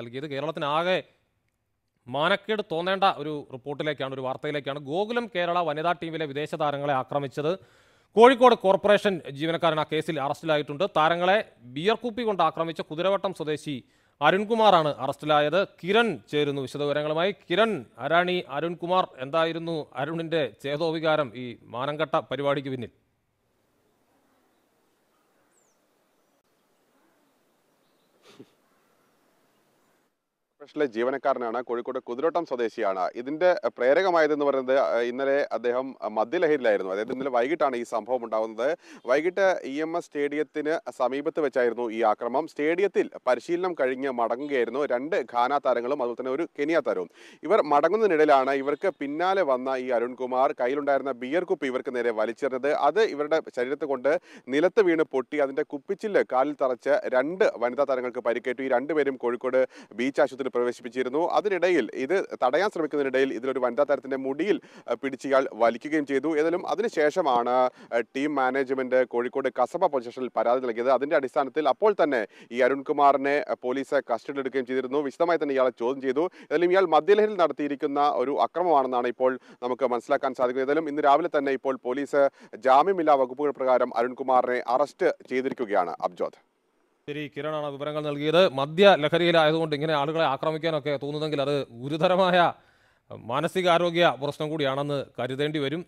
നൽകിയത് കേരളത്തിനാകെ മാനക്കേട് തോന്നേണ്ട ഒരു റിപ്പോർട്ടിലേക്കാണ് ഒരു വാർത്തയിലേക്കാണ് ഗോകുലം കേരള വനിതാ ടീമിലെ വിദേശ താരങ്ങളെ ആക്രമിച്ചത് കോഴിക്കോട് കോർപ്പറേഷൻ ജീവനക്കാരൻ ആ കേസിൽ അറസ്റ്റിലായിട്ടുണ്ട് താരങ്ങളെ ബിയർ കുപ്പി കൊണ്ട് ആക്രമിച്ച കുതിരവട്ടം സ്വദേശി അരുൺകുമാറാണ് അറസ്റ്റിലായത് കിരൺ ചേരുന്നു വിശദവിവരങ്ങളുമായി കിരൺ അരാണി അരുൺകുമാർ എന്തായിരുന്നു അരുണിന്റെ ചേതോവികാരം ഈ മാനംകട്ട പരിപാടിക്ക് പിന്നിൽ കോർപ്പറേഷനിലെ ജീവനക്കാരനാണ് കോഴിക്കോട് കുതിരോട്ടം സ്വദേശിയാണ് ഇതിന്റെ പ്രേരകമായതെന്ന് പറയുന്നത് ഇന്നലെ അദ്ദേഹം മദ്യലഹരിയിലായിരുന്നു അതായത് ഇന്നലെ വൈകിട്ടാണ് ഈ സംഭവം ഉണ്ടാകുന്നത് വൈകിട്ട് ഇ എം എസ് സ്റ്റേഡിയത്തിന് സമീപത്ത് വെച്ചായിരുന്നു ഈ ആക്രമം സ്റ്റേഡിയത്തിൽ പരിശീലനം കഴിഞ്ഞ് മടങ്ങുകയായിരുന്നു രണ്ട് ഖാന താരങ്ങളും അതുപോലെ തന്നെ ഒരു കെനിയ താരവും ഇവർ മടങ്ങുന്നതിനിടയിലാണ് ഇവർക്ക് പിന്നാലെ വന്ന ഈ അരുൺകുമാർ കയ്യിലുണ്ടായിരുന്ന ബിയർ കുപ്പി ഇവർക്ക് നേരെ വലിച്ചെറിഞ്ഞത് അത് ഇവരുടെ ശരീരത്തെ കൊണ്ട് നിലത്ത് വീണ് പൊട്ടി അതിന്റെ കുപ്പിച്ചില് കാലിൽ തറച്ച് രണ്ട് വനിതാ താരങ്ങൾക്ക് പരിക്കേറ്റു ഈ രണ്ടുപേരും കോഴിക്കോട് ബീച്ച് ആശുപത്രി പ്രവേശിപ്പിച്ചിരുന്നു അതിനിടയിൽ ഇത് തടയാൻ ശ്രമിക്കുന്നതിനിടയിൽ ഇതിലൊരു വനിതാ താരത്തിന്റെ മുടിയിൽ പിടിച്ചയാൾ വലിക്കുകയും ചെയ്തു ഏതായാലും അതിനുശേഷമാണ് ടീം മാനേജ്മെന്റ് കോഴിക്കോട് കസബ പൊസിഷനിൽ പരാതി നൽകിയത് അതിൻ്റെ അടിസ്ഥാനത്തിൽ അപ്പോൾ തന്നെ ഈ അരുൺകുമാറിനെ പോലീസ് കസ്റ്റഡി എടുക്കുകയും ചെയ്തിരുന്നു വിശദമായി തന്നെ ഇയാളെ ചോദ്യം ചെയ്തു ഏതായാലും ഇയാൾ മദ്യലഹരിൽ നടത്തിയിരിക്കുന്ന ഒരു അക്രമമാണെന്നാണ് ഇപ്പോൾ നമുക്ക് മനസ്സിലാക്കാൻ സാധിക്കുന്നത് ഏതായാലും ഇന്ന് രാവിലെ തന്നെ ഇപ്പോൾ പോലീസ് ജാമ്യമില്ലാ വകുപ്പുകൾ പ്രകാരം അരുൺകുമാറിനെ അറസ്റ്റ് ചെയ്തിരിക്കുകയാണ് അബ്ജോദ് ശരി കിരണാണ് വിവരങ്ങൾ നൽകിയത് മദ്യ ലഹരിയിലായതുകൊണ്ട് ഇങ്ങനെ ആളുകളെ ആക്രമിക്കാനൊക്കെ തോന്നുന്നെങ്കിൽ അത് ഗുരുതരമായ മാനസികാരോഗ്യ പ്രശ്നം കൂടിയാണെന്ന് കരുതേണ്ടി വരും